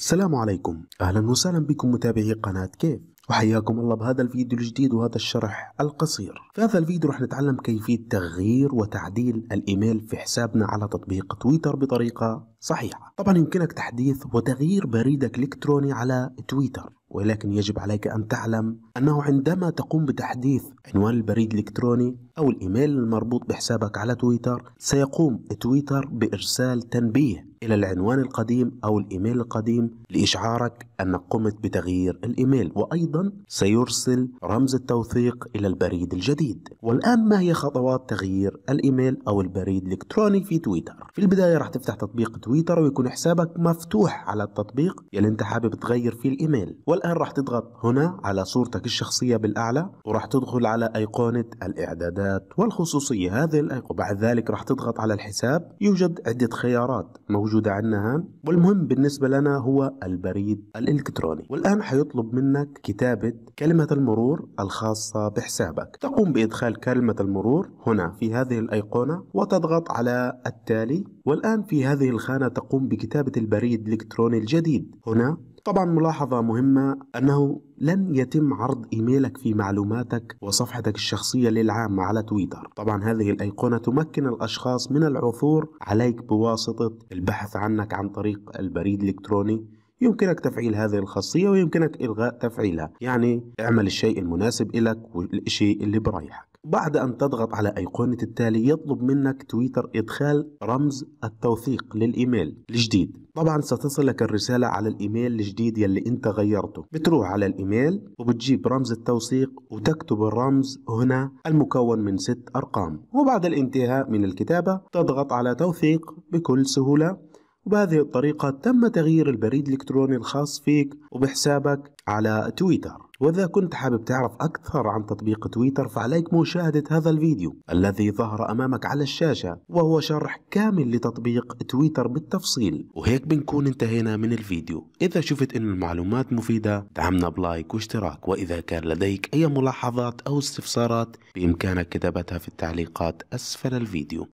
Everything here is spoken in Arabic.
السلام عليكم اهلا وسهلا بكم متابعي قناة كيف وحياكم الله بهذا الفيديو الجديد وهذا الشرح القصير في هذا الفيديو رح نتعلم كيفية تغيير وتعديل الإيميل في حسابنا على تطبيق تويتر بطريقة صحيحة طبعا يمكنك تحديث وتغيير بريدك الإلكتروني على تويتر ولكن يجب عليك أن تعلم أنه عندما تقوم بتحديث عنوان البريد الإلكتروني أو الإيميل المربوط بحسابك على تويتر سيقوم تويتر بإرسال تنبيه إلى العنوان القديم أو الإيميل القديم لإشعارك أنك قمت بتغيير الإيميل وأيضا سيرسل رمز التوثيق إلى البريد الجديد والآن ما هي خطوات تغيير الإيميل أو البريد الإلكتروني في تويتر في البداية راح تفتح تطبيق تويتر ويكون حسابك مفتوح على التطبيق يلي أنت حابب تغير فيه الإيميل والآن راح تضغط هنا على صورتك الشخصية بالأعلى وراح تدخل على أيقونة الإعدادات والخصوصية هذه الأيقونة بعد ذلك راح تضغط على الحساب يوجد عدة خيارات موجودة موجودة عندنا والمهم بالنسبة لنا هو البريد الإلكتروني والآن حيطلب منك كتابة كلمة المرور الخاصة بحسابك تقوم بإدخال كلمة المرور هنا في هذه الأيقونة وتضغط على التالي والآن في هذه الخانة تقوم بكتابة البريد الإلكتروني الجديد هنا طبعا ملاحظة مهمة أنه لن يتم عرض إيميلك في معلوماتك وصفحتك الشخصية للعامة على تويتر طبعا هذه الأيقونة تمكن الأشخاص من العثور عليك بواسطة البحث عنك عن طريق البريد الإلكتروني يمكنك تفعيل هذه الخاصية ويمكنك إلغاء تفعيلها يعني اعمل الشيء المناسب لك والشيء اللي برايحك بعد أن تضغط على أيقونة التالي يطلب منك تويتر إدخال رمز التوثيق للإيميل الجديد طبعا ستصلك الرسالة على الإيميل الجديد يلي أنت غيرته بتروح على الإيميل وبتجيب رمز التوثيق وتكتب الرمز هنا المكون من ست أرقام وبعد الانتهاء من الكتابة تضغط على توثيق بكل سهولة وبهذه الطريقة تم تغيير البريد الإلكتروني الخاص فيك وبحسابك على تويتر وإذا كنت حابب تعرف أكثر عن تطبيق تويتر فعليك مشاهدة هذا الفيديو الذي ظهر أمامك على الشاشة وهو شرح كامل لتطبيق تويتر بالتفصيل وهيك بنكون انتهينا من الفيديو إذا شفت أن المعلومات مفيدة دعمنا بلايك واشتراك وإذا كان لديك أي ملاحظات أو استفسارات بإمكانك كتابتها في التعليقات أسفل الفيديو